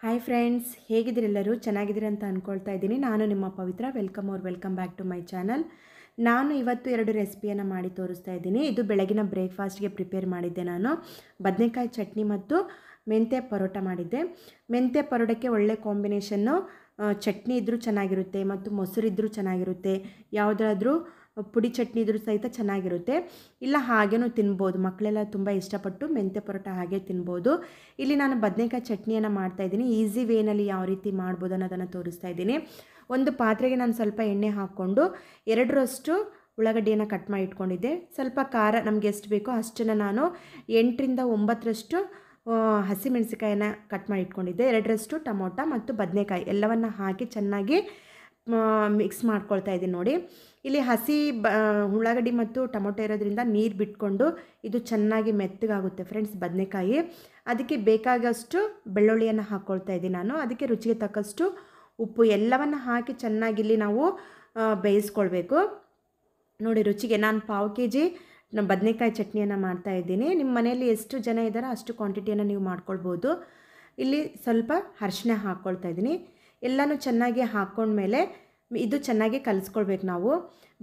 hi friends ಹೇಗಿದ್ದೀರೆಲ್ಲರೂ ಚೆನ್ನಾಗಿದ್ದೀರಿ ಅಂತ ಅಂದ್ಕೊಳ್ತಾ ಇದ್ದೀನಿ ನಾನು ನಿಮ್ಮ Pavithra welcome or welcome back to my channel ನಾನು ಇವತ್ತು ಎರಡು ರೆಸಿಪಿಯನ್ನು ಮಾಡಿ ತೋರಿಸ್ತಾ ಇದ್ದೀನಿ ಇದು ಬೆಳಗಿನ ಬ್ರೇಕ್ಫಾಸ್ಟ್ಗೆ ಪ್ರಿಪೇರ್ ಮಾಡಿದ್ದೆ ನಾನು ಬದನೆಕಾಯಿ ಚಟ್ನಿ ಮತ್ತು ಮೆಂತ್ಯ ಪರೋಟ ಮಾಡಿದ್ದೆ ಮೆಂತ್ಯ ಪರೋಟಕ್ಕೆ ಒಳ್ಳೆ ಕಾಂಬಿನೇಷನ್ನು ಚಟ್ನಿ ಇದ್ದರೂ ಚೆನ್ನಾಗಿರುತ್ತೆ ಮತ್ತು ಮೊಸರು ಇದ್ದರೂ ಚೆನ್ನಾಗಿರುತ್ತೆ ಯಾವುದಾದ್ರೂ ಪುಡಿ ಚಟ್ನಿ ಇದ್ರೂ ಸಹಿತ ಚೆನ್ನಾಗಿರುತ್ತೆ ಇಲ್ಲ ಹಾಗೇನೂ ತಿನ್ಬೋದು ಮಕ್ಕಳೆಲ್ಲ ತುಂಬ ಇಷ್ಟಪಟ್ಟು ಮೆಂತ್ಯ ಪರೋಟ ಹಾಗೆ ತಿನ್ಬೋದು ಇಲ್ಲಿ ನಾನು ಬದನೆಕಾಯಿ ಚಟ್ನಿಯನ್ನು ಮಾಡ್ತಾಯಿದ್ದೀನಿ ಈಸಿ ವೇನಲ್ಲಿ ಯಾವ ರೀತಿ ಮಾಡ್ಬೋದು ಅನ್ನೋದನ್ನು ತೋರಿಸ್ತಾ ಇದ್ದೀನಿ ಒಂದು ಪಾತ್ರೆಗೆ ನಾನು ಸ್ವಲ್ಪ ಎಣ್ಣೆ ಹಾಕ್ಕೊಂಡು ಎರಡರಷ್ಟು ಉಳ್ಳಾಗಡ್ಡಿಯನ್ನು ಕಟ್ ಮಾಡಿ ಇಟ್ಕೊಂಡಿದ್ದೆ ಸ್ವಲ್ಪ ಖಾರ ನಮಗೆ ಎಷ್ಟು ಬೇಕೋ ಅಷ್ಟನ್ನು ನಾನು ಎಂಟರಿಂದ ಒಂಬತ್ತರಷ್ಟು ಹಸಿಮೆಣಸಿಕಾಯನ್ನು ಕಟ್ ಮಾಡಿ ಇಟ್ಕೊಂಡಿದ್ದೆ ಎರಡರಷ್ಟು ಟೊಮೊಟೊ ಮತ್ತು ಬದನೆಕಾಯಿ ಎಲ್ಲವನ್ನು ಹಾಕಿ ಚೆನ್ನಾಗಿ ಮಿಕ್ಸ್ ಮಾಡ್ಕೊಳ್ತಾ ಇದ್ದೀನಿ ನೋಡಿ ಇಲ್ಲಿ ಹಸಿ ಬ ಉಳ್ಳಾಗಡ್ಡಿ ಮತ್ತು ಟೊಮೊಟೊ ಇರೋದ್ರಿಂದ ನೀರು ಬಿಟ್ಕೊಂಡು ಇದು ಚೆನ್ನಾಗಿ ಮೆತ್ತಗಾಗುತ್ತೆ ಫ್ರೆಂಡ್ಸ್ ಬದನೆಕಾಯಿ ಅದಕ್ಕೆ ಬೇಕಾಗಷ್ಟು ಬೆಳ್ಳುಳ್ಳಿಯನ್ನು ಹಾಕ್ಕೊಳ್ತಾ ಇದ್ದೀನಿ ನಾನು ಅದಕ್ಕೆ ರುಚಿಗೆ ತಕ್ಕಷ್ಟು ಉಪ್ಪು ಎಲ್ಲವನ್ನು ಹಾಕಿ ಚೆನ್ನಾಗಿ ಇಲ್ಲಿ ನಾವು ಬೇಯಿಸ್ಕೊಳ್ಬೇಕು ನೋಡಿ ರುಚಿಗೆ ನಾನು ಪಾವು ಕೆ ಜಿ ನಮ್ಮ ಬದನೆಕಾಯಿ ಚಟ್ನಿಯನ್ನು ಮಾಡ್ತಾಯಿದ್ದೀನಿ ನಿಮ್ಮ ಮನೆಯಲ್ಲಿ ಎಷ್ಟು ಜನ ಇದ್ದಾರೋ ಅಷ್ಟು ಕ್ವಾಂಟಿಟಿಯನ್ನು ನೀವು ಮಾಡ್ಕೊಳ್ಬೋದು ಇಲ್ಲಿ ಸ್ವಲ್ಪ ಅರಿಶಿನ ಹಾಕ್ಕೊಳ್ತಾ ಇದ್ದೀನಿ ಎಲ್ಲನೂ ಚೆನ್ನಾಗಿ ಹಾಕ್ಕೊಂಡ್ಮೇಲೆ ಇದು ಚೆನ್ನಾಗಿ ಕಲಿಸ್ಕೊಳ್ಬೇಕು ನಾವು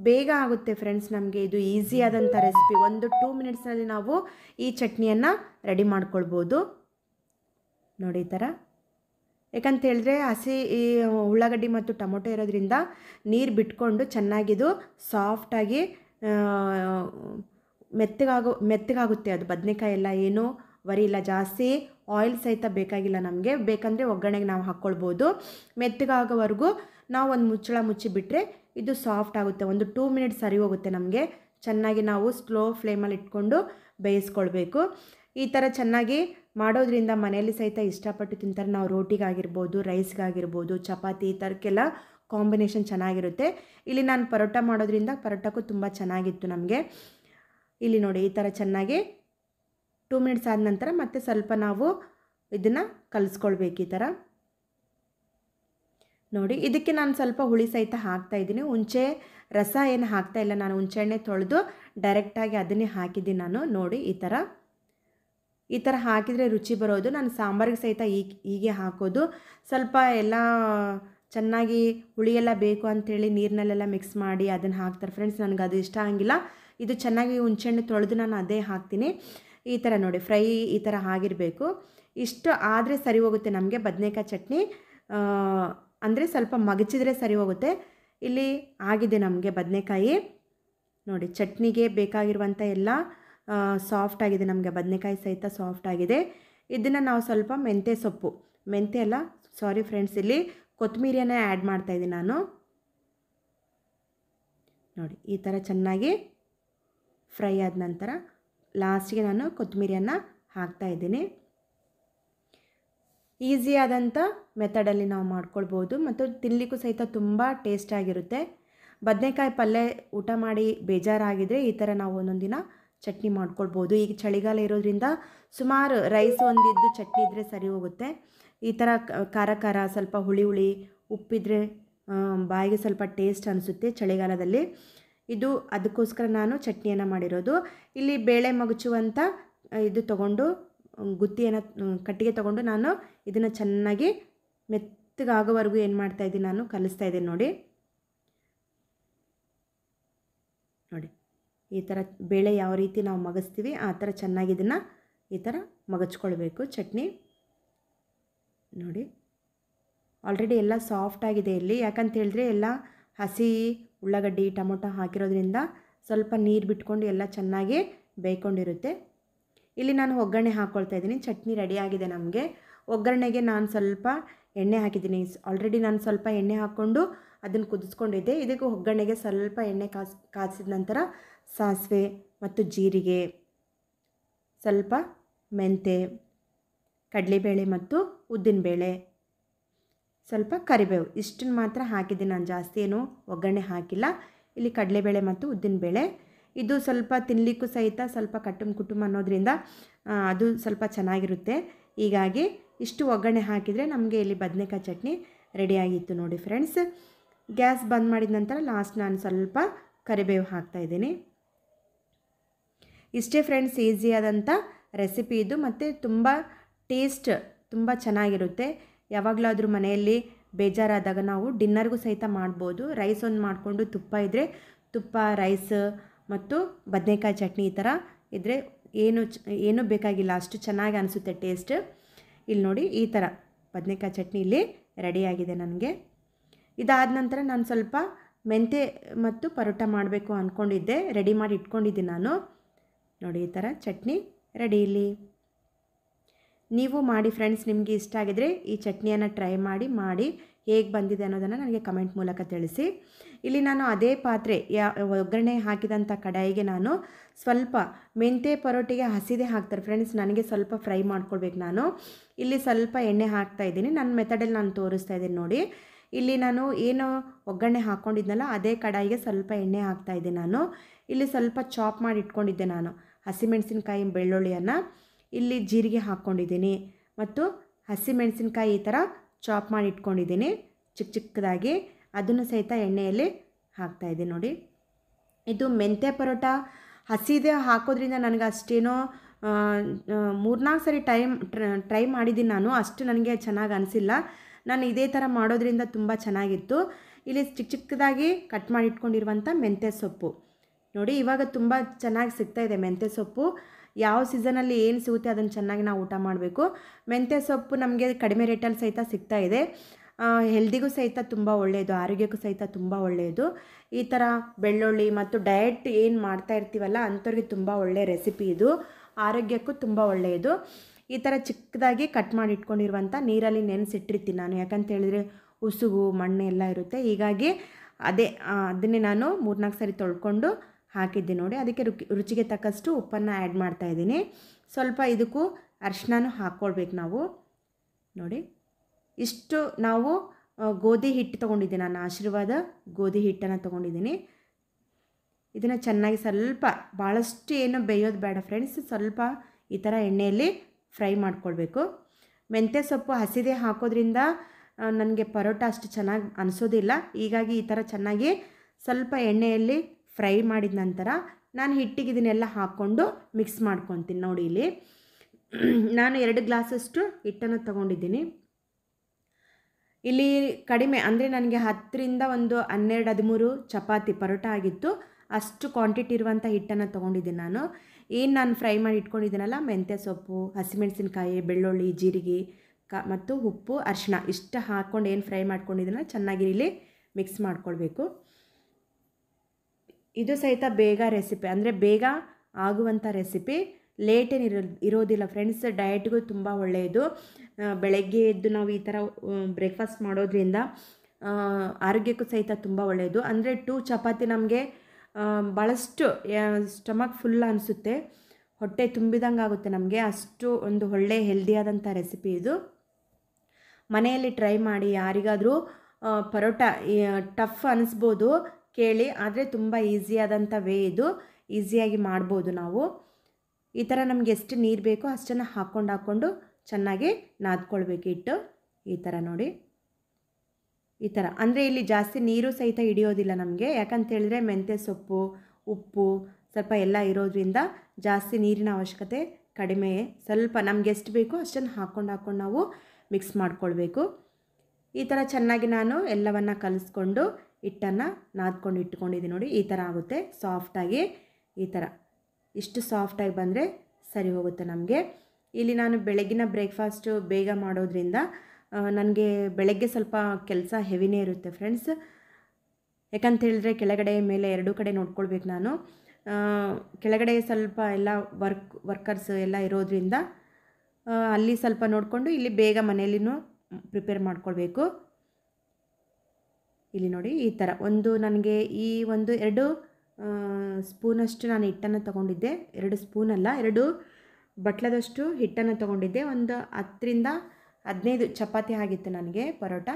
ಬೇಗ ಆಗುತ್ತೆ ಫ್ರೆಂಡ್ಸ್ ನಮಗೆ ಇದು ಆದಂಥ ರೆಸಿಪಿ ಒಂದು ಟೂ ಮಿನಿಟ್ಸ್ನಲ್ಲಿ ನಾವು ಈ ಚಟ್ನಿಯನ್ನು ರೆಡಿ ಮಾಡ್ಕೊಳ್ಬೋದು ನೋಡಿ ಈ ಥರ ಯಾಕಂತ ಹೇಳಿದ್ರೆ ಹಸಿ ಈ ಉಳ್ಳಾಗಡ್ಡಿ ಮತ್ತು ಟೊಮೊಟೊ ಇರೋದ್ರಿಂದ ನೀರು ಬಿಟ್ಕೊಂಡು ಚೆನ್ನಾಗಿದು ಸಾಫ್ಟಾಗಿ ಮೆತ್ತಗಾಗು ಮೆತ್ತಗಾಗುತ್ತೆ ಅದು ಬದನೆಕಾಯಿ ಎಲ್ಲ ಏನು ವರಿ ಇಲ್ಲ ಜಾಸ್ತಿ ಆಯಿಲ್ ಸಹಿತ ಬೇಕಾಗಿಲ್ಲ ನಮಗೆ ಬೇಕಂದರೆ ಒಗ್ಗರಣೆಗೆ ನಾವು ಹಾಕ್ಕೊಳ್ಬೋದು ಮೆತ್ತಗಾಗೋವರೆಗೂ ನಾವು ಒಂದು ಮುಚ್ಚಳ ಮುಚ್ಚಿಬಿಟ್ರೆ ಇದು ಸಾಫ್ಟ್ ಆಗುತ್ತೆ ಒಂದು ಟೂ ಮಿನಿಟ್ಸ್ ಸರಿ ಹೋಗುತ್ತೆ ನಮಗೆ ಚೆನ್ನಾಗಿ ನಾವು ಸ್ಲೋ ಫ್ಲೇಮಲ್ಲಿ ಇಟ್ಕೊಂಡು ಬೇಯಿಸ್ಕೊಳ್ಬೇಕು ಈ ಥರ ಚೆನ್ನಾಗಿ ಮಾಡೋದ್ರಿಂದ ಮನೆಯಲ್ಲಿ ಸಹಿತ ಇಷ್ಟಪಟ್ಟು ತಿಂತಾರೆ ನಾವು ರೋಟಿಗಾಗಿರ್ಬೋದು ರೈಸ್ಗಾಗಿರ್ಬೋದು ಚಪಾತಿ ಈ ಥರಕ್ಕೆಲ್ಲ ಕಾಂಬಿನೇಷನ್ ಚೆನ್ನಾಗಿರುತ್ತೆ ಇಲ್ಲಿ ನಾನು ಪರೋಟ ಮಾಡೋದ್ರಿಂದ ಪರೋಟಕ್ಕೂ ತುಂಬ ಚೆನ್ನಾಗಿತ್ತು ನಮಗೆ ಇಲ್ಲಿ ನೋಡಿ ಈ ಥರ ಚೆನ್ನಾಗಿ ಟೂ ಮಿನಿಟ್ಸ್ ಆದ ನಂತರ ಮತ್ತೆ ಸ್ವಲ್ಪ ನಾವು ಇದನ್ನು ಕಲಿಸ್ಕೊಳ್ಬೇಕು ಈ ಥರ ನೋಡಿ ಇದಕ್ಕೆ ನಾನು ಸ್ವಲ್ಪ ಹುಳಿ ಸಹಿತ ಹಾಕ್ತಾ ಇದ್ದೀನಿ ಹುಂಚೆ ರಸ ಏನು ಹಾಕ್ತಾ ಇಲ್ಲ ನಾನು ಹುಂಚೆಣ್ಣೆ ತೊಳೆದು ಡೈರೆಕ್ಟಾಗಿ ಅದನ್ನೇ ಹಾಕಿದ್ದೀನಿ ನಾನು ನೋಡಿ ಈ ಥರ ಈ ಥರ ಹಾಕಿದರೆ ರುಚಿ ಬರೋದು ನಾನು ಸಾಂಬಾರಿಗೆ ಸಹಿತ ಈಗ ಹೀಗೆ ಹಾಕೋದು ಸ್ವಲ್ಪ ಎಲ್ಲ ಚೆನ್ನಾಗಿ ಹುಳಿಯೆಲ್ಲ ಬೇಕು ಅಂಥೇಳಿ ನೀರಿನಲ್ಲೆಲ್ಲ ಮಿಕ್ಸ್ ಮಾಡಿ ಅದನ್ನು ಹಾಕ್ತಾರೆ ಫ್ರೆಂಡ್ಸ್ ನನಗೆ ಅದು ಇಷ್ಟ ಆಗಿಲ್ಲ ಇದು ಚೆನ್ನಾಗಿ ಹುಂಚೆಣ್ಣೆ ತೊಳೆದು ನಾನು ಅದೇ ಹಾಕ್ತೀನಿ ಈ ಥರ ನೋಡಿ ಫ್ರೈ ಈ ಥರ ಆಗಿರಬೇಕು ಇಷ್ಟು ಆದರೆ ಸರಿ ಹೋಗುತ್ತೆ ನಮಗೆ ಬದನೇಕಾಯಿ ಚಟ್ನಿ ಅಂದರೆ ಸ್ವಲ್ಪ ಮಗಚಿದ್ರೆ ಸರಿ ಹೋಗುತ್ತೆ ಇಲ್ಲಿ ಆಗಿದೆ ನಮಗೆ ಬದನೆಕಾಯಿ ನೋಡಿ ಚಟ್ನಿಗೆ ಬೇಕಾಗಿರುವಂಥ ಎಲ್ಲ ಸಾಫ್ಟ್ ಆಗಿದೆ ನಮಗೆ ಬದನೆಕಾಯಿ ಸಹಿತ ಸಾಫ್ಟ್ ಆಗಿದೆ ಇದನ್ನು ನಾವು ಸ್ವಲ್ಪ ಮೆಂತ್ಯ ಸೊಪ್ಪು ಮೆಂತೆ ಅಲ್ಲ ಸಾರಿ ಫ್ರೆಂಡ್ಸ್ ಇಲ್ಲಿ ಕೊತ್ತಂಬರಿಯನ್ನೇ ಆ್ಯಡ್ ಮಾಡ್ತಾಯಿದ್ದೀನಿ ನಾನು ನೋಡಿ ಈ ಥರ ಚೆನ್ನಾಗಿ ಫ್ರೈ ಆದ ನಂತರ ಲಾಸ್ಟಿಗೆ ನಾನು ಕೊತ್ತಂಬರಿಯನ್ನು ಹಾಕ್ತಾಯಿದ್ದೀನಿ ಈಸಿಯಾದಂಥ ಮೆಥಡಲ್ಲಿ ನಾವು ಮಾಡ್ಕೊಳ್ಬೋದು ಮತ್ತು ತಿನ್ನಲಿಕ್ಕೂ ಸಹಿತ ತುಂಬ ಟೇಸ್ಟಾಗಿರುತ್ತೆ ಬದನೆಕಾಯಿ ಪಲ್ಯ ಊಟ ಮಾಡಿ ಬೇಜಾರಾಗಿದ್ದರೆ ಈ ಥರ ನಾವು ಒಂದೊಂದು ದಿನ ಚಟ್ನಿ ಮಾಡ್ಕೊಳ್ಬೋದು ಈಗ ಚಳಿಗಾಲ ಇರೋದ್ರಿಂದ ಸುಮಾರು ರೈಸ್ ಒಂದಿದ್ದು ಚಟ್ನಿ ಇದ್ದರೆ ಸರಿ ಹೋಗುತ್ತೆ ಈ ಥರ ಖಾರ ಖಾರ ಸ್ವಲ್ಪ ಹುಳಿ ಹುಳಿ ಉಪ್ಪಿದ್ರೆ ಬಾಯಿಗೆ ಸ್ವಲ್ಪ ಟೇಸ್ಟ್ ಅನಿಸುತ್ತೆ ಚಳಿಗಾಲದಲ್ಲಿ ಇದು ಅದಕ್ಕೋಸ್ಕರ ನಾನು ಚಟ್ನಿಯನ್ನು ಮಾಡಿರೋದು ಇಲ್ಲಿ ಬೇಳೆ ಮಗುಚುವಂಥ ಇದು ತಗೊಂಡು ಗುತ್ತಿಯನ್ನು ಕಟ್ಟಿಗೆ ತಗೊಂಡು ನಾನು ಇದನ್ನು ಚೆನ್ನಾಗಿ ಮೆತ್ತಗಾಗೋವರೆಗೂ ಏನು ಮಾಡ್ತಾಯಿದ್ದೀನಿ ನಾನು ಕಲಿಸ್ತಾ ಇದ್ದೀನಿ ನೋಡಿ ನೋಡಿ ಈ ಥರ ಬೇಳೆ ಯಾವ ರೀತಿ ನಾವು ಮಗಸ್ತೀವಿ ಆ ಥರ ಚೆನ್ನಾಗಿ ಇದನ್ನು ಈ ಥರ ಮಗಚ್ಕೊಳ್ಬೇಕು ಚಟ್ನಿ ನೋಡಿ ಆಲ್ರೆಡಿ ಎಲ್ಲ ಸಾಫ್ಟ್ ಆಗಿದೆ ಇಲ್ಲಿ ಯಾಕಂತ ಹೇಳಿದ್ರೆ ಎಲ್ಲ ಹಸಿ ಉಳ್ಳಾಗಡ್ಡಿ ಟೊಮೊಟೊ ಹಾಕಿರೋದ್ರಿಂದ ಸ್ವಲ್ಪ ನೀರು ಬಿಟ್ಕೊಂಡು ಎಲ್ಲ ಚೆನ್ನಾಗಿ ಬೇಯ್ಕೊಂಡಿರುತ್ತೆ ಇಲ್ಲಿ ನಾನು ಒಗ್ಗರಣೆ ಹಾಕ್ಕೊಳ್ತಾ ಇದ್ದೀನಿ ಚಟ್ನಿ ರೆಡಿಯಾಗಿದೆ ನಮಗೆ ಒಗ್ಗರಣೆಗೆ ನಾನು ಸ್ವಲ್ಪ ಎಣ್ಣೆ ಹಾಕಿದ್ದೀನಿ ಆಲ್ರೆಡಿ ನಾನು ಸ್ವಲ್ಪ ಎಣ್ಣೆ ಹಾಕ್ಕೊಂಡು ಅದನ್ನು ಕುದಿಸ್ಕೊಂಡಿದ್ದೆ ಇದಕ್ಕೆ ಒಗ್ಗರಣೆಗೆ ಸ್ವಲ್ಪ ಎಣ್ಣೆ ಕಾಸ್ ಕಾಸಿದ ನಂತರ ಸಾಸಿವೆ ಮತ್ತು ಜೀರಿಗೆ ಸ್ವಲ್ಪ ಮೆಂತೆ ಕಡಲೆಬೇಳೆ ಮತ್ತು ಉದ್ದಿನಬೇಳೆ ಸ್ವಲ್ಪ ಕರಿಬೇವು ಇಷ್ಟನ್ನು ಮಾತ್ರ ಹಾಕಿದ್ದೆ ನಾನು ಜಾಸ್ತಿ ಏನು ಒಗ್ಗರಣೆ ಹಾಕಿಲ್ಲ ಇಲ್ಲಿ ಕಡಲೆಬೇಳೆ ಮತ್ತು ಉದ್ದಿನಬೇಳೆ ಇದು ಸ್ವಲ್ಪ ತಿನ್ನಲಿಕ್ಕೂ ಸಹಿತ ಸ್ವಲ್ಪ ಕಟ್ಟುಮ್ ಕುಟುಂಬ ಅನ್ನೋದ್ರಿಂದ ಅದು ಸ್ವಲ್ಪ ಚೆನ್ನಾಗಿರುತ್ತೆ ಹೀಗಾಗಿ ಇಷ್ಟು ಒಗ್ಗರಣೆ ಹಾಕಿದರೆ ನಮಗೆ ಇಲ್ಲಿ ಬದನೆಕಾಯಿ ಚಟ್ನಿ ರೆಡಿಯಾಗಿತ್ತು ನೋಡಿ ಫ್ರೆಂಡ್ಸ್ ಗ್ಯಾಸ್ ಬಂದ್ ಮಾಡಿದ ನಂತರ ಲಾಸ್ಟ್ ನಾನು ಸ್ವಲ್ಪ ಕರಿಬೇವು ಹಾಕ್ತಾಯಿದ್ದೀನಿ ಇಷ್ಟೇ ಫ್ರೆಂಡ್ಸ್ ಈಸಿಯಾದಂಥ ರೆಸಿಪಿ ಇದು ಮತ್ತು ತುಂಬ ಟೇಸ್ಟ್ ತುಂಬ ಚೆನ್ನಾಗಿರುತ್ತೆ ಯಾವಾಗಲಾದರೂ ಮನೆಯಲ್ಲಿ ಬೇಜಾರಾದಾಗ ನಾವು ಡಿನ್ನರ್ಗೂ ಸಹಿತ ಮಾಡ್ಬೋದು ರೈಸ್ ಒಂದು ಮಾಡಿಕೊಂಡು ತುಪ್ಪ ಇದ್ದರೆ ತುಪ್ಪ ರೈಸ್ ಮತ್ತು ಬದನೆಕಾಯಿ ಚಟ್ನಿ ಈ ಥರ ಇದ್ದರೆ ಏನು ಏನೂ ಬೇಕಾಗಿಲ್ಲ ಅಷ್ಟು ಚೆನ್ನಾಗಿ ಅನಿಸುತ್ತೆ ಟೇಸ್ಟ್ ಇಲ್ಲಿ ನೋಡಿ ಈ ಥರ ಬದನೆಕಾಯಿ ಚಟ್ನಿ ಇಲ್ಲಿ ರೆಡಿಯಾಗಿದೆ ನನಗೆ ಇದಾದ ನಂತರ ನಾನು ಸ್ವಲ್ಪ ಮೆಂತೆ ಮತ್ತು ಪರೋಟ ಮಾಡಬೇಕು ಅಂದ್ಕೊಂಡಿದ್ದೆ ರೆಡಿ ಮಾಡಿ ಇಟ್ಕೊಂಡಿದ್ದೀನಿ ನಾನು ನೋಡಿ ಈ ಥರ ಚಟ್ನಿ ರೆಡಿ ಇಲ್ಲಿ ನೀವು ಮಾಡಿ ಫ್ರೆಂಡ್ಸ್ ನಿಮಗೆ ಇಷ್ಟ ಆಗಿದರೆ ಈ ಚಟ್ನಿಯನ್ನು ಟ್ರೈ ಮಾಡಿ ಮಾಡಿ ಹೇಗೆ ಬಂದಿದೆ ಅನ್ನೋದನ್ನು ನನಗೆ ಕಮೆಂಟ್ ಮೂಲಕ ತಿಳಿಸಿ ಇಲ್ಲಿ ನಾನು ಅದೇ ಪಾತ್ರೆ ಯಾ ಒಗ್ಗರಣೆ ಹಾಕಿದಂಥ ಕಡಾಯಿಗೆ ನಾನು ಸ್ವಲ್ಪ ಮೆಂತೆ ಪರೋಟಿಗೆ ಹಸಿದೆ ಹಾಕ್ತಾರೆ ಫ್ರೆಂಡ್ಸ್ ನನಗೆ ಸ್ವಲ್ಪ ಫ್ರೈ ಮಾಡ್ಕೊಳ್ಬೇಕು ನಾನು ಇಲ್ಲಿ ಸ್ವಲ್ಪ ಎಣ್ಣೆ ಹಾಕ್ತಾ ಇದ್ದೀನಿ ನನ್ನ ಮೆಥಡಲ್ಲಿ ನಾನು ತೋರಿಸ್ತಾ ಇದ್ದೀನಿ ನೋಡಿ ಇಲ್ಲಿ ನಾನು ಏನು ಒಗ್ಗರಣೆ ಹಾಕ್ಕೊಂಡಿದ್ದೆನಲ್ಲ ಅದೇ ಕಡಾಯಿಗೆ ಸ್ವಲ್ಪ ಎಣ್ಣೆ ಹಾಕ್ತಾ ನಾನು ಇಲ್ಲಿ ಸ್ವಲ್ಪ ಚಾಪ್ ಮಾಡಿ ಇಟ್ಕೊಂಡಿದ್ದೆ ನಾನು ಹಸಿಮೆಣಸಿನ್ಕಾಯಿ ಬೆಳ್ಳುಳ್ಳಿಯನ್ನು ಇಲ್ಲಿ ಜೀರಿಗೆ ಹಾಕ್ಕೊಂಡಿದ್ದೀನಿ ಮತ್ತು ಹಸಿಮೆಣಸಿನ್ಕಾಯಿ ಈ ಥರ ಚಾಪ್ ಮಾಡಿ ಇಟ್ಕೊಂಡಿದ್ದೀನಿ ಚಿಕ್ಕ ಚಿಕ್ಕದಾಗಿ ಅದನ್ನು ಸಹಿತ ಎಣ್ಣೆಯಲ್ಲಿ ಹಾಕ್ತಾಯಿದ್ದೀನಿ ನೋಡಿ ಇದು ಮೆಂತ್ಯ ಪರೋಟ ಹಸಿದೆ ಹಾಕೋದ್ರಿಂದ ನನಗೆ ಅಷ್ಟೇನೋ ಮೂರ್ನಾಲ್ಕು ಸರಿ ಟೈಮ್ ಟ್ರೈ ಮಾಡಿದ್ದೀನಿ ನಾನು ಅಷ್ಟು ನನಗೆ ಚೆನ್ನಾಗಿ ಅನಿಸಿಲ್ಲ ನಾನು ಇದೇ ಥರ ಮಾಡೋದ್ರಿಂದ ತುಂಬ ಚೆನ್ನಾಗಿತ್ತು ಇಲ್ಲಿ ಚಿಕ್ಕ ಚಿಕ್ಕದಾಗಿ ಕಟ್ ಮಾಡಿ ಇಟ್ಕೊಂಡಿರುವಂಥ ಮೆಂತ್ಯ ಸೊಪ್ಪು ನೋಡಿ ಇವಾಗ ತುಂಬ ಚೆನ್ನಾಗಿ ಸಿಗ್ತಾಯಿದೆ ಮೆಂತ್ಯ ಸೊಪ್ಪು ಯಾವ ಸೀಸನಲ್ಲಿ ಏನು ಸಿಗುತ್ತೆ ಅದನ್ನು ಚೆನ್ನಾಗಿ ನಾವು ಊಟ ಮಾಡಬೇಕು ಮೆಂತ್ಯ ಸೊಪ್ಪು ನಮಗೆ ಕಡಿಮೆ ರೇಟಲ್ಲಿ ಸಹಿತ ಸಿಗ್ತಾ ಇದೆ ಹೆಲ್ದಿಗೂ ಸಹಿತ ತುಂಬ ಒಳ್ಳೆಯದು ಆರೋಗ್ಯಕ್ಕೂ ಸಹಿತ ತುಂಬ ಒಳ್ಳೆಯದು ಈ ಥರ ಬೆಳ್ಳುಳ್ಳಿ ಮತ್ತು ಡಯಟ್ ಏನು ಮಾಡ್ತಾ ಇರ್ತೀವಲ್ಲ ಅಂಥವ್ರಿಗೆ ತುಂಬ ಒಳ್ಳೆಯ ರೆಸಿಪಿ ಇದು ಆರೋಗ್ಯಕ್ಕೂ ತುಂಬ ಒಳ್ಳೆಯದು ಈ ಥರ ಚಿಕ್ಕದಾಗಿ ಕಟ್ ಮಾಡಿ ಇಟ್ಕೊಂಡಿರುವಂಥ ನೀರಲ್ಲಿ ನೆನೆಸಿಟ್ಟಿರ್ತೀನಿ ನಾನು ಯಾಕಂತ ಉಸುಗು ಮಣ್ಣು ಎಲ್ಲ ಇರುತ್ತೆ ಹೀಗಾಗಿ ಅದೇ ಅದನ್ನೇ ನಾನು ಮೂರ್ನಾಲ್ಕು ಸರಿ ತೊಳ್ಕೊಂಡು ಹಾಕಿದ್ದೆ ನೋಡಿ ಅದಕ್ಕೆ ರುಚಿ ರುಚಿಗೆ ತಕ್ಕಷ್ಟು ಉಪ್ಪನ್ನು ಆ್ಯಡ್ ಮಾಡ್ತಾ ಇದ್ದೀನಿ ಸ್ವಲ್ಪ ಇದಕ್ಕೂ ಅರ್ಶಿನ ಹಾಕ್ಕೊಳ್ಬೇಕು ನಾವು ನೋಡಿ ಇಷ್ಟು ನಾವು ಗೋಧಿ ಹಿಟ್ಟು ತೊಗೊಂಡಿದ್ದೀನಿ ನಾನು ಆಶೀರ್ವಾದ ಗೋಧಿ ಹಿಟ್ಟನ್ನು ತೊಗೊಂಡಿದ್ದೀನಿ ಇದನ್ನು ಚೆನ್ನಾಗಿ ಸ್ವಲ್ಪ ಭಾಳಷ್ಟು ಏನು ಬೇಯೋದು ಬೇಡ ಫ್ರೆಂಡ್ಸ್ ಸ್ವಲ್ಪ ಈ ಥರ ಎಣ್ಣೆಯಲ್ಲಿ ಫ್ರೈ ಮಾಡ್ಕೊಳ್ಬೇಕು ಮೆಂತ್ಯ ಸೊಪ್ಪು ಹಸಿದೆ ಹಾಕೋದ್ರಿಂದ ನನಗೆ ಪರೋಟ ಅಷ್ಟು ಚೆನ್ನಾಗಿ ಅನಿಸೋದಿಲ್ಲ ಹೀಗಾಗಿ ಈ ಥರ ಚೆನ್ನಾಗಿ ಸ್ವಲ್ಪ ಎಣ್ಣೆಯಲ್ಲಿ ಫ್ರೈ ಮಾಡಿದ ನಂತರ ನಾನು ಹಿಟ್ಟಿಗೆ ಇದನ್ನೆಲ್ಲ ಹಾಕ್ಕೊಂಡು ಮಿಕ್ಸ್ ಮಾಡ್ಕೊತೀನಿ ನೋಡಿ ಇಲ್ಲಿ ನಾನು ಎರಡು ಗ್ಲಾಸಷ್ಟು ಹಿಟ್ಟನ್ನು ತಗೊಂಡಿದ್ದೀನಿ ಇಲ್ಲಿ ಕಡಿಮೆ ಅಂದರೆ ನನಗೆ ಹತ್ತರಿಂದ ಒಂದು ಹನ್ನೆರಡು ಹದಿಮೂರು ಚಪಾತಿ ಪರೋಟ ಆಗಿತ್ತು ಅಷ್ಟು ಕ್ವಾಂಟಿಟಿ ಇರುವಂಥ ಹಿಟ್ಟನ್ನು ತೊಗೊಂಡಿದ್ದೀನಿ ನಾನು ಏನು ನಾನು ಫ್ರೈ ಮಾಡಿ ಇಟ್ಕೊಂಡಿದ್ದೀನಲ್ಲ ಮೆಂತ್ಯ ಸೊಪ್ಪು ಹಸಿಮೆಣಸಿನ್ಕಾಯಿ ಬೆಳ್ಳುಳ್ಳಿ ಜೀರಿಗೆ ಕ ಮತ್ತು ಉಪ್ಪು ಅರಿಶಿಣ ಇಷ್ಟು ಹಾಕ್ಕೊಂಡು ಏನು ಫ್ರೈ ಮಾಡ್ಕೊಂಡಿದ್ದೀನಲ್ಲ ಚೆನ್ನಾಗಿ ಇಲ್ಲಿ ಮಿಕ್ಸ್ ಮಾಡ್ಕೊಳ್ಬೇಕು ಇದು ಸಹಿತ ಬೇಗ ರೆಸಿಪಿ ಅಂದರೆ ಬೇಗ ಆಗುವಂಥ ರೆಸಿಪಿ ಇರೋ ಇರೋದಿಲ್ಲ ಫ್ರೆಂಡ್ಸ್ ಡಯಟ್ಗೂ ತುಂಬ ಒಳ್ಳೆಯದು ಬೆಳಗ್ಗೆ ಎದ್ದು ನಾವು ಈ ಥರ ಬ್ರೇಕ್ಫಾಸ್ಟ್ ಮಾಡೋದ್ರಿಂದ ಆರೋಗ್ಯಕ್ಕೂ ಸಹಿತ ತುಂಬ ಒಳ್ಳೆಯದು ಅಂದರೆ ಟೂ ಚಪಾತಿ ನಮಗೆ ಭಾಳಷ್ಟು ಸ್ಟಮಕ್ ಫುಲ್ ಅನಿಸುತ್ತೆ ಹೊಟ್ಟೆ ತುಂಬಿದಂಗೆ ಆಗುತ್ತೆ ನಮಗೆ ಅಷ್ಟು ಒಂದು ಒಳ್ಳೆ ಹೆಲ್ದಿಯಾದಂಥ ರೆಸಿಪಿ ಇದು ಮನೆಯಲ್ಲಿ ಟ್ರೈ ಮಾಡಿ ಯಾರಿಗಾದರೂ ಪರೋಟ ಟಫ್ ಅನಿಸ್ಬೋದು ಕೇಳಿ ಆದರೆ ತುಂಬ ಈಸಿಯಾದಂಥ ವೇ ಇದು ಈಸಿಯಾಗಿ ಮಾಡ್ಬೋದು ನಾವು ಈ ಥರ ನಮ್ಗೆ ಎಷ್ಟು ನೀರು ಬೇಕೋ ಅಷ್ಟನ್ನು ಹಾಕ್ಕೊಂಡು ಹಾಕ್ಕೊಂಡು ಚೆನ್ನಾಗಿ ನಾದ್ಕೊಳ್ಬೇಕು ಹಿಟ್ಟು ಈ ಥರ ನೋಡಿ ಈ ಥರ ಅಂದರೆ ಇಲ್ಲಿ ಜಾಸ್ತಿ ನೀರು ಸಹಿತ ಹಿಡಿಯೋದಿಲ್ಲ ನಮಗೆ ಯಾಕಂತೇಳಿದ್ರೆ ಮೆಂತ್ಯ ಸೊಪ್ಪು ಉಪ್ಪು ಸ್ವಲ್ಪ ಎಲ್ಲ ಇರೋದ್ರಿಂದ ಜಾಸ್ತಿ ನೀರಿನ ಅವಶ್ಯಕತೆ ಕಡಿಮೆ ಸ್ವಲ್ಪ ನಮ್ಗೆ ಎಷ್ಟು ಬೇಕೋ ಅಷ್ಟನ್ನು ಹಾಕ್ಕೊಂಡು ಹಾಕ್ಕೊಂಡು ನಾವು ಮಿಕ್ಸ್ ಮಾಡಿಕೊಳ್ಬೇಕು ಈ ಥರ ಚೆನ್ನಾಗಿ ನಾನು ಎಲ್ಲವನ್ನು ಕಲಿಸ್ಕೊಂಡು ಹಿಟ್ಟನ್ನು ನಾದ್ಕೊಂಡು ಇಟ್ಕೊಂಡಿದ್ದೀನಿ ನೋಡಿ ಈ ಥರ ಆಗುತ್ತೆ ಸಾಫ್ಟಾಗಿ ಈ ಥರ ಇಷ್ಟು ಸಾಫ್ಟಾಗಿ ಬಂದರೆ ಸರಿ ಹೋಗುತ್ತೆ ನಮಗೆ ಇಲ್ಲಿ ನಾನು ಬೆಳಗಿನ ಬ್ರೇಕ್ಫಾಸ್ಟು ಬೇಗ ಮಾಡೋದ್ರಿಂದ ನನಗೆ ಬೆಳಗ್ಗೆ ಸ್ವಲ್ಪ ಕೆಲಸ ಹೆವಿನೇ ಇರುತ್ತೆ ಫ್ರೆಂಡ್ಸ್ ಯಾಕಂತ ಹೇಳಿದ್ರೆ ಕೆಳಗಡೆ ಮೇಲೆ ಎರಡೂ ಕಡೆ ನೋಡ್ಕೊಳ್ಬೇಕು ನಾನು ಕೆಳಗಡೆ ಸ್ವಲ್ಪ ಎಲ್ಲ ವರ್ಕ್ ವರ್ಕರ್ಸ್ ಎಲ್ಲ ಇರೋದ್ರಿಂದ ಅಲ್ಲಿ ಸ್ವಲ್ಪ ನೋಡಿಕೊಂಡು ಇಲ್ಲಿ ಬೇಗ ಮನೆಯಲ್ಲಿನೂ ಪ್ರಿಪೇರ್ ಮಾಡ್ಕೊಳ್ಬೇಕು ಇಲ್ಲಿ ನೋಡಿ ಈ ಥರ ಒಂದು ನನಗೆ ಈ ಒಂದು ಎರಡು ಸ್ಪೂನಷ್ಟು ನಾನು ಹಿಟ್ಟನ್ನು ತೊಗೊಂಡಿದ್ದೆ ಎರಡು ಸ್ಪೂನಲ್ಲ ಎರಡು ಬಟ್ಲದಷ್ಟು ಹಿಟ್ಟನ್ನು ತೊಗೊಂಡಿದ್ದೆ ಒಂದು ಹತ್ತರಿಂದ ಹದಿನೈದು ಚಪಾತಿ ಆಗಿತ್ತು ನನಗೆ ಪರೋಟ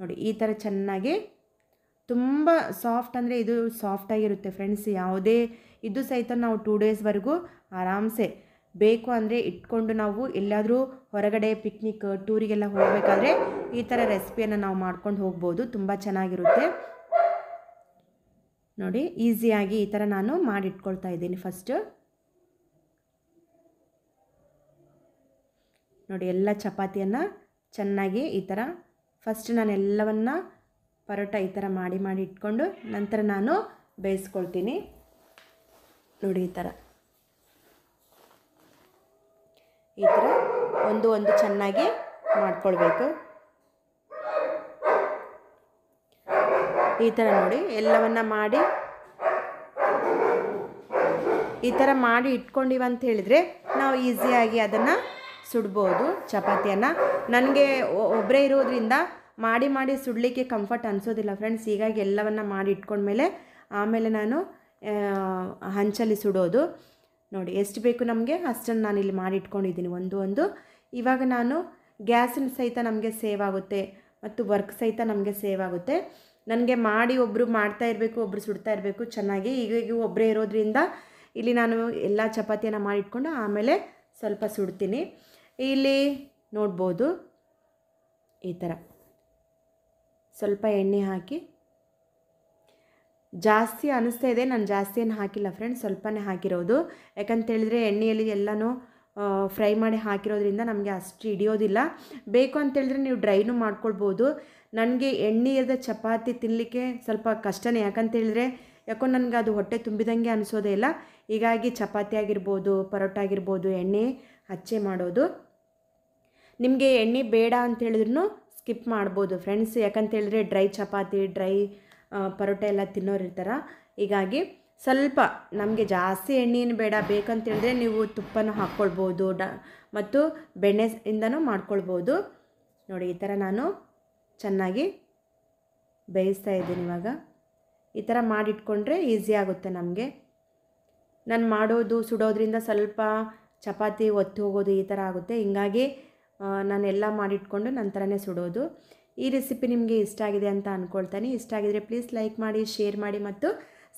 ನೋಡಿ ಈ ಥರ ಚೆನ್ನಾಗಿ ತುಂಬ ಸಾಫ್ಟ್ ಅಂದರೆ ಇದು ಸಾಫ್ಟಾಗಿರುತ್ತೆ ಫ್ರೆಂಡ್ಸ್ ಯಾವುದೇ ಇದು ಸಹಿತ ನಾವು ಟೂ ಡೇಸ್ವರೆಗೂ ಆರಾಮ್ಸೆ ಬೇಕು ಅಂದರೆ ಇಟ್ಕೊಂಡು ನಾವು ಎಲ್ಲಾದರೂ ಹೊರಗಡೆ ಪಿಕ್ನಿಕ್ ಟೂರಿಗೆಲ್ಲ ಹೋಗಬೇಕಾದ್ರೆ ಈ ಥರ ರೆಸಿಪಿಯನ್ನು ನಾವು ಮಾಡ್ಕೊಂಡು ಹೋಗ್ಬೋದು ತುಂಬ ಚೆನ್ನಾಗಿರುತ್ತೆ ನೋಡಿ ಈಸಿಯಾಗಿ ಈ ಥರ ನಾನು ಮಾಡಿಟ್ಕೊಳ್ತಾ ಇದ್ದೀನಿ ಫಸ್ಟು ನೋಡಿ ಎಲ್ಲ ಚಪಾತಿಯನ್ನು ಚೆನ್ನಾಗಿ ಈ ಥರ ಫಸ್ಟ್ ನಾನು ಎಲ್ಲವನ್ನ ಪರೋಟ ಈ ಥರ ಮಾಡಿ ಮಾಡಿ ಇಟ್ಕೊಂಡು ನಂತರ ನಾನು ಬೇಯಿಸ್ಕೊಳ್ತೀನಿ ನೋಡಿ ಈ ಥರ ಈ ಥರ ಒಂದು ಒಂದು ಚೆನ್ನಾಗಿ ಮಾಡಿಕೊಳ್ಬೇಕು ಈ ಥರ ನೋಡಿ ಎಲ್ಲವನ್ನ ಮಾಡಿ ಈ ಥರ ಮಾಡಿ ಇಟ್ಕೊಂಡಿವ ಅಂತ ಹೇಳಿದರೆ ನಾವು ಈಸಿಯಾಗಿ ಅದನ್ನು ಸುಡ್ಬೋದು ಚಪಾತಿಯನ್ನು ನನಗೆ ಒಬ್ಬರೇ ಇರೋದ್ರಿಂದ ಮಾಡಿ ಮಾಡಿ ಸುಡಲಿಕ್ಕೆ ಕಂಫರ್ಟ್ ಅನಿಸೋದಿಲ್ಲ ಫ್ರೆಂಡ್ಸ್ ಹೀಗಾಗಿ ಎಲ್ಲವನ್ನು ಮಾಡಿ ಇಟ್ಕೊಂಡ್ಮೇಲೆ ಆಮೇಲೆ ನಾನು ಹಂಚಲ್ಲಿ ಸುಡೋದು ನೋಡಿ ಎಷ್ಟು ಬೇಕು ನಮಗೆ ಅಷ್ಟನ್ನು ನಾನಿಲ್ಲಿ ಮಾಡಿಟ್ಕೊಂಡಿದ್ದೀನಿ ಒಂದು ಒಂದು ಇವಾಗ ನಾನು ಗ್ಯಾಸಿನ ಸಹಿತ ನಮಗೆ ಸೇವ್ ಆಗುತ್ತೆ ಮತ್ತು ವರ್ಕ್ ಸಹಿತ ನಮಗೆ ಸೇವ್ ಆಗುತ್ತೆ ನನಗೆ ಮಾಡಿ ಒಬ್ಬರು ಮಾಡ್ತಾ ಇರಬೇಕು ಒಬ್ಬರು ಸುಡ್ತಾ ಇರಬೇಕು ಚೆನ್ನಾಗಿ ಈಗ ಈಗ ಒಬ್ಬರೇ ಇರೋದ್ರಿಂದ ಇಲ್ಲಿ ನಾನು ಎಲ್ಲ ಚಪಾತಿಯನ್ನು ಮಾಡಿಟ್ಕೊಂಡು ಆಮೇಲೆ ಸ್ವಲ್ಪ ಸುಡ್ತೀನಿ ಇಲ್ಲಿ ನೋಡ್ಬೋದು ಈ ಥರ ಸ್ವಲ್ಪ ಎಣ್ಣೆ ಹಾಕಿ ಜಾಸ್ತಿ ಅನಿಸ್ತಾ ಇದೆ ನಾನು ಜಾಸ್ತಿ ಏನು ಹಾಕಿಲ್ಲ ಫ್ರೆಂಡ್ಸ್ ಸ್ವಲ್ಪನೇ ಹಾಕಿರೋದು ಯಾಕಂತೇಳಿದ್ರೆ ಎಣ್ಣೆಯಲ್ಲಿ ಎಲ್ಲನೂ ಫ್ರೈ ಮಾಡಿ ಹಾಕಿರೋದ್ರಿಂದ ನಮಗೆ ಅಷ್ಟು ಹಿಡಿಯೋದಿಲ್ಲ ಬೇಕು ಅಂತೇಳಿದ್ರೆ ನೀವು ಡ್ರೈನು ಮಾಡ್ಕೊಳ್ಬೋದು ನನಗೆ ಎಣ್ಣೆಯದ ಚಪಾತಿ ತಿನ್ನಲಿಕ್ಕೆ ಸ್ವಲ್ಪ ಕಷ್ಟನೇ ಯಾಕಂತೇಳಿದ್ರೆ ಯಾಕೋ ನನಗೆ ಅದು ಹೊಟ್ಟೆ ತುಂಬಿದಂಗೆ ಅನಿಸೋದೇ ಇಲ್ಲ ಹೀಗಾಗಿ ಚಪಾತಿ ಆಗಿರ್ಬೋದು ಪರೋಟ ಆಗಿರ್ಬೋದು ಎಣ್ಣೆ ಹಚ್ಚೆ ಮಾಡೋದು ನಿಮಗೆ ಎಣ್ಣೆ ಬೇಡ ಅಂತ ಸ್ಕಿಪ್ ಮಾಡ್ಬೋದು ಫ್ರೆಂಡ್ಸ್ ಯಾಕಂತೇಳಿದ್ರೆ ಡ್ರೈ ಚಪಾತಿ ಡ್ರೈ ಪರೋಟ ಎಲ್ಲ ತಿನ್ನೋರು ಇರ್ತಾರ ಹೀಗಾಗಿ ಸ್ವಲ್ಪ ನಮಗೆ ಜಾಸ್ತಿ ಎಣ್ಣೆಯನ್ನು ಬೇಡ ಬೇಕಂತೇಳಿದ್ರೆ ನೀವು ತುಪ್ಪನ ಹಾಕ್ಕೊಳ್ಬೋದು ಡ ಮತ್ತು ಬೆಣ್ಣೆ ಇಂದನೂ ಮಾಡ್ಕೊಳ್ಬೋದು ನೋಡಿ ಈ ಥರ ನಾನು ಚೆನ್ನಾಗಿ ಬೇಯಿಸ್ತಾ ಇದ್ದೀನಿ ಇವಾಗ ಈ ಥರ ಮಾಡಿಟ್ಕೊಂಡ್ರೆ ಈಸಿ ಆಗುತ್ತೆ ನಮಗೆ ನಾನು ಮಾಡೋದು ಸುಡೋದ್ರಿಂದ ಸ್ವಲ್ಪ ಚಪಾತಿ ಒತ್ತಿ ಹೋಗೋದು ಈ ಥರ ಆಗುತ್ತೆ ಹೀಗಾಗಿ ಎಲ್ಲ ಮಾಡಿಟ್ಕೊಂಡು ನಂತರನೇ ಸುಡೋದು ಈ ರೆಸಿಪಿ ನಿಮಗೆ ಇಷ್ಟ ಆಗಿದೆ ಅಂತ ಅಂದ್ಕೊಳ್ತಾನೆ ಇಷ್ಟ ಆಗಿದ್ರೆ ಪ್ಲೀಸ್ ಲೈಕ್ ಮಾಡಿ ಶೇರ್ ಮಾಡಿ ಮತ್ತು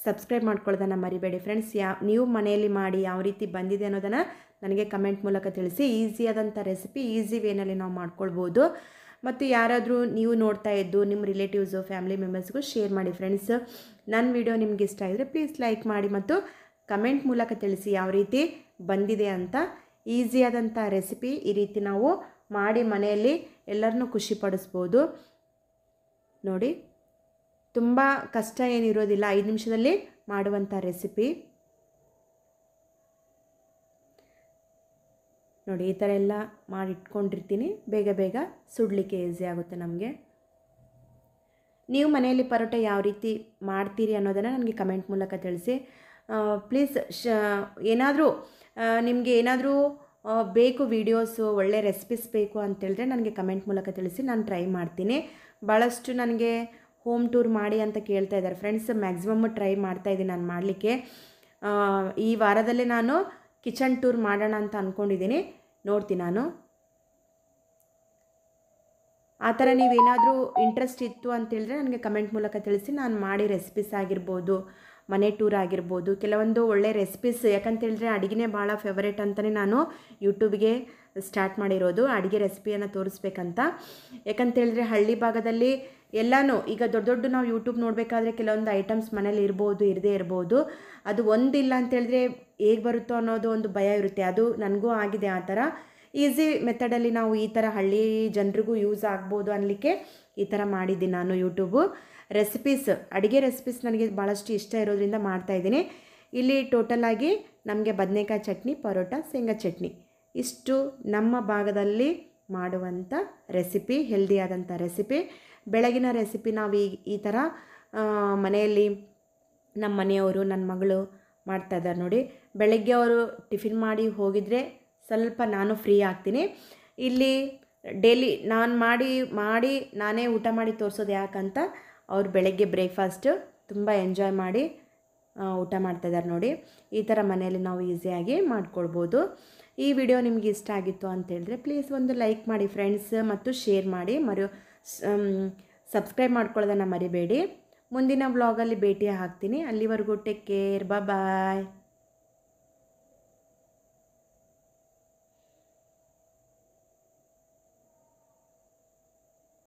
ಸಬ್ಸ್ಕ್ರೈಬ್ ಮಾಡ್ಕೊಳ್ಳೋದನ್ನು ಮರಿಬೇಡಿ ಫ್ರೆಂಡ್ಸ್ ಯಾ ನೀವು ಮನೆಯಲ್ಲಿ ಮಾಡಿ ಯಾವ ರೀತಿ ಬಂದಿದೆ ಅನ್ನೋದನ್ನು ನನಗೆ ಕಮೆಂಟ್ ಮೂಲಕ ತಿಳಿಸಿ ಈಸಿಯಾದಂಥ ರೆಸಿಪಿ ಈಸಿ ವೇನಲ್ಲಿ ನಾವು ಮಾಡ್ಕೊಳ್ಬೋದು ಮತ್ತು ಯಾರಾದರೂ ನೀವು ನೋಡ್ತಾ ಇದ್ದು ನಿಮ್ಮ ರಿಲೇಟಿವ್ಸು ಫ್ಯಾಮಿಲಿ ಮೆಂಬರ್ಸ್ಗೂ ಶೇರ್ ಮಾಡಿ ಫ್ರೆಂಡ್ಸ್ ನನ್ನ ವಿಡಿಯೋ ನಿಮ್ಗೆ ಇಷ್ಟ ಆಗಿದ್ರೆ ಪ್ಲೀಸ್ ಲೈಕ್ ಮಾಡಿ ಮತ್ತು ಕಮೆಂಟ್ ಮೂಲಕ ತಿಳಿಸಿ ಯಾವ ರೀತಿ ಬಂದಿದೆ ಅಂತ ಈಸಿಯಾದಂಥ ರೆಸಿಪಿ ಈ ರೀತಿ ನಾವು ಮಾಡಿ ಮನೆಯಲ್ಲಿ ಎಲ್ಲರನ್ನೂ ಖುಷಿಪಡಿಸ್ಬೋದು ನೋಡಿ ತುಂಬ ಕಷ್ಟ ಏನಿರೋದಿಲ್ಲ ಐದು ನಿಮಿಷದಲ್ಲಿ ಮಾಡುವಂಥ ರೆಸಿಪಿ ನೋಡಿ ಈ ಥರ ಎಲ್ಲ ಮಾಡಿಟ್ಕೊಂಡಿರ್ತೀನಿ ಬೇಗ ಬೇಗ ಸುಡಲಿಕ್ಕೆ ಈಸಿ ಆಗುತ್ತೆ ನಮಗೆ ನೀವು ಮನೆಯಲ್ಲಿ ಪರೋಟ ಯಾವ ರೀತಿ ಮಾಡ್ತೀರಿ ಅನ್ನೋದನ್ನು ನನಗೆ ಕಮೆಂಟ್ ಮೂಲಕ ತಿಳಿಸಿ ಪ್ಲೀಸ್ ಶ ಏನಾದರೂ ನಿಮಗೆ ಏನಾದರೂ ಬೇಕು ವೀಡಿಯೋಸು ಒಳ್ಳೆ ರೆಸಿಪೀಸ್ ಬೇಕು ಅಂತೇಳಿದ್ರೆ ನನಗೆ ಕಮೆಂಟ್ ಮೂಲಕ ತಿಳಿಸಿ ನಾನು ಟ್ರೈ ಮಾಡ್ತೀನಿ ಭಾಳಷ್ಟು ನನಗೆ ಹೋಮ್ ಟೂರ್ ಮಾಡಿ ಅಂತ ಕೇಳ್ತಾ ಇದ್ದಾರೆ ಫ್ರೆಂಡ್ಸ್ ಮ್ಯಾಕ್ಸಿಮಮ್ ಟ್ರೈ ಮಾಡ್ತಾ ಇದ್ದೀನಿ ನಾನು ಮಾಡಲಿಕ್ಕೆ ಈ ವಾರದಲ್ಲೇ ನಾನು ಕಿಚನ್ ಟೂರ್ ಮಾಡೋಣ ಅಂತ ಅಂದ್ಕೊಂಡಿದ್ದೀನಿ ನೋಡ್ತೀನಿ ನಾನು ಆ ಥರ ನೀವೇನಾದರೂ ಇಂಟ್ರೆಸ್ಟ್ ಇತ್ತು ಅಂತೇಳಿದ್ರೆ ನನಗೆ ಕಮೆಂಟ್ ಮೂಲಕ ತಿಳಿಸಿ ನಾನು ಮಾಡಿ ರೆಸಿಪೀಸ್ ಆಗಿರ್ಬೋದು ಮನೆ ಟೂರ್ ಆಗಿರ್ಬೋದು ಕೆಲವೊಂದು ಒಳ್ಳೆ ರೆಸಿಪೀಸ್ ಯಾಕಂತೇಳಿದ್ರೆ ಅಡುಗೆನೇ ಭಾಳ ಫೇವರೇಟ್ ಅಂತಲೇ ನಾನು ಯೂಟ್ಯೂಬ್ಗೆ ಸ್ಟಾರ್ಟ್ ಮಾಡಿರೋದು ಅಡುಗೆ ರೆಸಿಪಿಯನ್ನು ತೋರಿಸ್ಬೇಕಂತ ಯಾಕಂತೇಳಿದ್ರೆ ಹಳ್ಳಿ ಭಾಗದಲ್ಲಿ ಎಲ್ಲನೂ ಈಗ ದೊಡ್ಡ ದೊಡ್ಡ ನಾವು ಯೂಟ್ಯೂಬ್ ನೋಡಬೇಕಾದ್ರೆ ಕೆಲವೊಂದು ಐಟಮ್ಸ್ ಮನೇಲಿ ಇರ್ಬೋದು ಇರದೇ ಇರ್ಬೋದು ಅದು ಒಂದಿಲ್ಲ ಅಂತೇಳಿದ್ರೆ ಹೇಗೆ ಬರುತ್ತೋ ಅನ್ನೋದು ಒಂದು ಭಯ ಇರುತ್ತೆ ಅದು ನನಗೂ ಆಗಿದೆ ಆ ಥರ ಈಸಿ ಮೆಥಡಲ್ಲಿ ನಾವು ಈ ಥರ ಹಳ್ಳಿ ಜನರಿಗೂ ಯೂಸ್ ಆಗ್ಬೋದು ಅನ್ನಲಿಕ್ಕೆ ಈ ಥರ ಮಾಡಿದ್ದೀನಿ ನಾನು ಯೂಟ್ಯೂಬು ರೆಸಿಪೀಸ್ ಅಡುಗೆ ರೆಸಿಪೀಸ್ ನನಗೆ ಭಾಳಷ್ಟು ಇಷ್ಟ ಇರೋದ್ರಿಂದ ಮಾಡ್ತಾಯಿದ್ದೀನಿ ಇಲ್ಲಿ ಟೋಟಲಾಗಿ ನಮಗೆ ಬದನೆಕಾಯಿ ಚಟ್ನಿ ಪರೋಟ ಶೇಂಗಾ ಚಟ್ನಿ ಇಷ್ಟು ನಮ್ಮ ಭಾಗದಲ್ಲಿ ಮಾಡುವಂಥ ರೆಸಿಪಿ ಹೆಲ್ದಿಯಾದಂಥ ರೆಸಿಪಿ ಬೆಳಗಿನ ರೆಸಿಪಿ ನಾವು ಈ ಈ ಥರ ಮನೆಯಲ್ಲಿ ನಮ್ಮ ಮನೆಯವರು ನನ್ನ ಮಗಳು ಮಾಡ್ತಾಯಿದ್ದಾರೆ ನೋಡಿ ಬೆಳಗ್ಗೆ ಅವರು ಟಿಫಿನ್ ಮಾಡಿ ಹೋಗಿದರೆ ಸ್ವಲ್ಪ ನಾನು ಫ್ರೀ ಆಗ್ತೀನಿ ಇಲ್ಲಿ ಡೇಲಿ ನಾನು ಮಾಡಿ ಮಾಡಿ ನಾನೇ ಊಟ ಮಾಡಿ ತೋರಿಸೋದು ಯಾಕಂತ ಅವ್ರು ಬೆಳಗ್ಗೆ ಬ್ರೇಕ್ಫಾಸ್ಟು ತುಂಬ ಎಂಜಾಯ್ ಮಾಡಿ ಊಟ ಮಾಡ್ತಾಯಿದ್ದಾರೆ ನೋಡಿ ಈ ಥರ ಮನೆಯಲ್ಲಿ ನಾವು ಈಸಿಯಾಗಿ ಮಾಡ್ಕೊಳ್ಬೋದು ಈ ವಿಡಿಯೋ ನಿಮಗೆ ಇಷ್ಟ ಆಗಿತ್ತು ಅಂತ ಹೇಳಿದ್ರೆ ಪ್ಲೀಸ್ ಒಂದು ಲೈಕ್ ಮಾಡಿ ಫ್ರೆಂಡ್ಸ್ ಮತ್ತು ಶೇರ್ ಮಾಡಿ ಮರು ಸಬ್ಸ್ಕ್ರೈಬ್ ಮಾಡ್ಕೊಳ್ಳೋದನ್ನು ಮರಿಬೇಡಿ ಮುಂದಿನ ವ್ಲಾಗಲ್ಲಿ ಭೇಟಿ ಹಾಕ್ತೀನಿ ಅಲ್ಲಿವರೆಗೂ ಟೇಕ್ ಕೇರ್ ಬಾಯ್